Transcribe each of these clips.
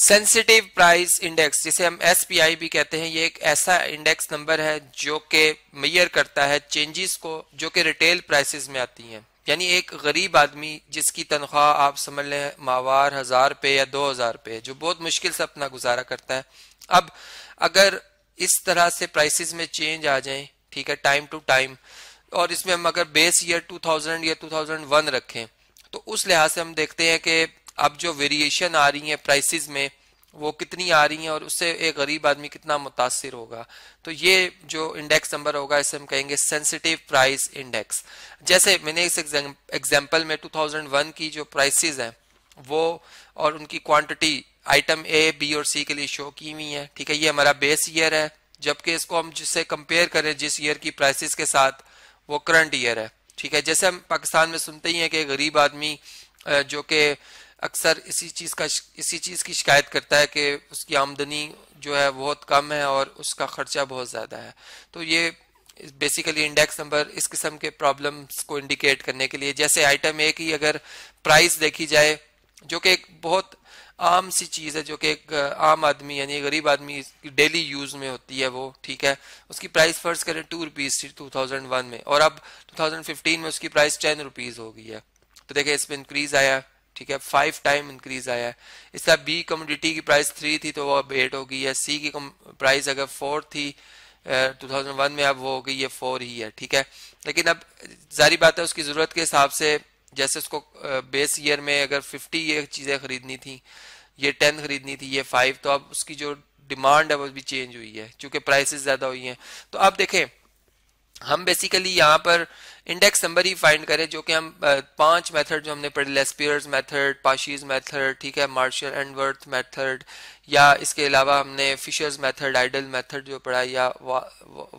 sensitive price index जिसे हम S भी कहते हैं ये एक ऐसा इंडेक्स नंबर है जो कि मैयर करता है चेंजेस को जो कि रिटेल प्राइसेस में आती हैं यानी एक गरीब आदमी जिसकी तनख्वाह आप समझ लें मावार हज़ार पे या दो हज़ार पे जो बहुत मुश्किल से अपना गुजारा करता है अब अगर इस तरह से प्राइसिस में चेंज आ जाए ठीक है टाइम टू टाइम और इसमें हम अगर बेस ईयर टू या टू रखें तो उस लिहाज से हम देखते हैं कि अब जो वेरिएशन आ रही है प्राइसेस में वो कितनी आ रही है और उससे एक गरीब आदमी कितना मुतासर होगा तो ये जो इंडेक्स नंबर होगा इसे हम कहेंगे सेंसिटिव प्राइस इंडेक्स जैसे मैंने इस एग्जाम्पल में 2001 की जो प्राइसेस हैं वो और उनकी क्वांटिटी आइटम ए बी और सी के लिए शो की हुई है ठीक है ये हमारा बेस ईयर है जबकि इसको हम जिससे कंपेयर करें जिस ईयर की प्राइसिस के साथ वो करंट ईयर है ठीक है जैसे हम पाकिस्तान में सुनते ही हैं कि गरीब आदमी जो कि अक्सर इसी चीज़ का इसी चीज़ की शिकायत करता है कि उसकी आमदनी जो है बहुत कम है और उसका ख़र्चा बहुत ज़्यादा है तो ये बेसिकली इंडेक्स नंबर इस किस्म के प्रॉब्लम्स को इंडिकेट करने के लिए जैसे आइटम ए की अगर प्राइस देखी जाए जो कि एक बहुत आम सी चीज़ है जो कि एक आम आदमी यानी गरीब आदमी डेली यूज़ में होती है वो ठीक है उसकी प्राइस फर्ज करें टू रुपीज़ थी टू थाउजेंड वन में और अब टू थाउजेंड फिफ्टीन में उसकी प्राइस टेन रुपीज़ हो गई है तो देखिए इसमें इंक्रीज़ आया ठीक है फाइव टाइम इंक्रीज आया है इसका बी कम्योडिटी की प्राइस थ्री थी तो वो अब एट हो गई है सी की प्राइस अगर फोर थी टू थाउजेंड वन में अब वो हो गई ये फोर ही है ठीक है लेकिन अब जारी बात है उसकी ज़रूरत के हिसाब से जैसे उसको बेस ईयर में अगर फिफ्टी ये चीज़ें खरीदनी थी ये टेन खरीदनी थी ये फाइव तो अब उसकी जो डिमांड है वो भी चेंज हुई है क्योंकि प्राइसेस ज़्यादा हुई हैं तो आप देखें हम बेसिकली यहाँ पर इंडेक्स नंबर ही फाइंड करें जो कि हम पांच मेथड जो हमने पढ़े लेस्पियर्स मेथड पाशीज मेथड ठीक है मार्शल एंड वर्थ मेथड या इसके अलावा हमने फिशर्स मेथड आइडल मेथड जो पढ़ा या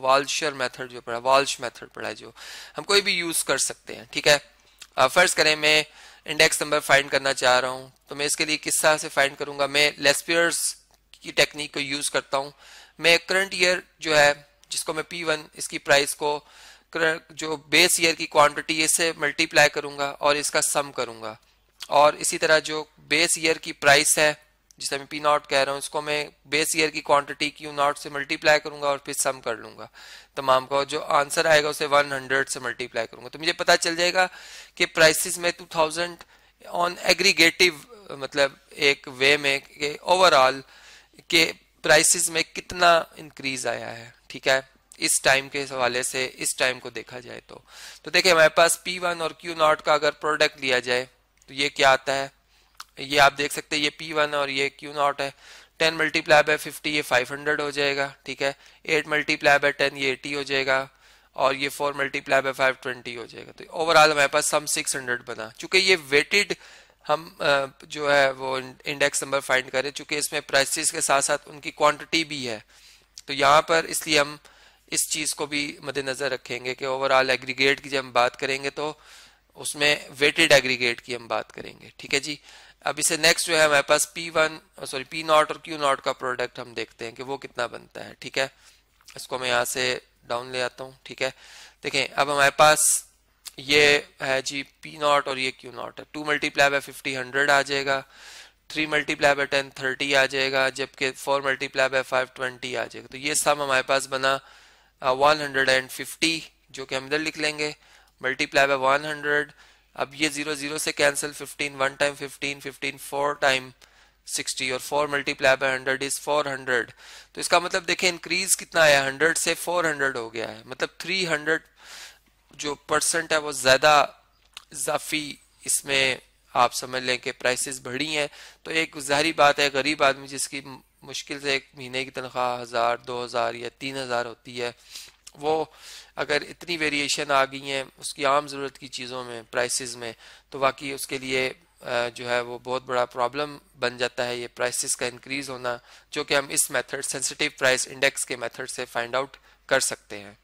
वाल्शर मेथड जो पढ़ा वाल्श मेथड पढ़ा जो हम कोई भी यूज कर सकते हैं ठीक है फर्ज करें मैं इंडेक्स नंबर फाइंड करना चाह रहा हूँ तो मैं इसके लिए किस तरह से फाइंड करूंगा मैं लेस्पियर्स की टेक्निक को यूज करता हूँ मैं करंट ईयर जो है जिसको मैं पी वन इसकी प्राइस को जो बेस ईयर की क्वांटिटी इसे मल्टीप्लाई करूंगा और इसका सम करूंगा और इसी तरह जो बेस ईयर की प्राइस है जिसे मैं पी नॉट कह रहा हूँ इसको मैं बेस ईयर की क्वांटिटी क्यू नॉट से मल्टीप्लाई करूंगा और फिर सम कर लूंगा तमाम का जो आंसर आएगा उसे 100 से मल्टीप्लाई करूंगा तो मुझे पता चल जाएगा कि प्राइसेस में 2000 ऑन एग्रीगेटिव मतलब एक वे में ओवरऑल के प्राइसेस में कितना इंक्रीज आया है ठीक है इस टाइम के हवाले से इस टाइम को देखा जाए तो तो देखिए हमारे पास पी वन और क्यू नॉट का अगर प्रोडक्ट लिया जाए तो ये क्या आता है ये आप देख सकते हैं ये पी वन और ये क्यू नॉट है टेन मल्टीप्लाई बाय फिफ्टी ये फाइव हंड्रेड हो जाएगा ठीक है एट मल्टीप्लाई बाय टेन ये एटी हो जाएगा और ये four multiply by five twenty हो जाएगा तो ओवरऑल हमारे पास सम सिक्स हंड्रेड बना चूंकि ये वेटेड हम जो है वो इंडेक्स नंबर फाइंड करें चूंकि इसमें प्राइसेस के साथ साथ उनकी क्वांटिटी भी है तो यहाँ पर इसलिए हम इस चीज़ को भी मद्देनज़र रखेंगे कि ओवरऑल एग्रीगेट की जब हम बात करेंगे तो उसमें वेटेड एग्रीगेट की हम बात करेंगे ठीक है जी अब इसे नेक्स्ट जो है हमारे पास P one sorry P nought और क्यू नॉट का प्रोडक्ट हम देखते हैं कि वो कितना बनता है ठीक है इसको मैं यहाँ से डाउन ले आता हूँ ठीक है देखें अब हमारे पास ये है जी पी नॉट और ये क्यू नॉट है two multiply by fifty hundred आ जाएगा three multiply by ten thirty आ जाएगा जबकि four multiply by five twenty आ जाएगा तो ये सम हमारे पास बना वन हंड्रेड एंड फिफ्टी जो कि हम इधर लिख लेंगे मल्टीप्लाई बाय वन हंड्रेड अब ये जीरो जीरो से cancel fifteen one time fifteen fifteen four time sixty और four multiply by hundred is four hundred तो इसका मतलब देखें इंक्रीज कितना आया हंड्रेड से फोर हंड्रेड हो गया है मतलब थ्री हंड्रेड जो परसेंट है वो ज़्यादा इजाफी इसमें आप समझ लें कि प्राइसेस बढ़ी हैं तो एक जाहरी बात है गरीब आदमी जिसकी मुश्किल से एक महीने की तनख्वाह हज़ार दो हज़ार या तीन हज़ार होती है वो अगर इतनी वेरिएशन आ गई हैं उसकी आम ज़रूरत की चीज़ों में प्राइसेस में तो वाकई उसके लिए जो है वो बहुत बड़ा प्रॉब्लम बन जाता है ये प्राइसेस का इंक्रीज़ होना जो कि हम इस मेथड सेंसिटिव प्राइस इंडेक्स के मेथड से फाइंड आउट कर सकते हैं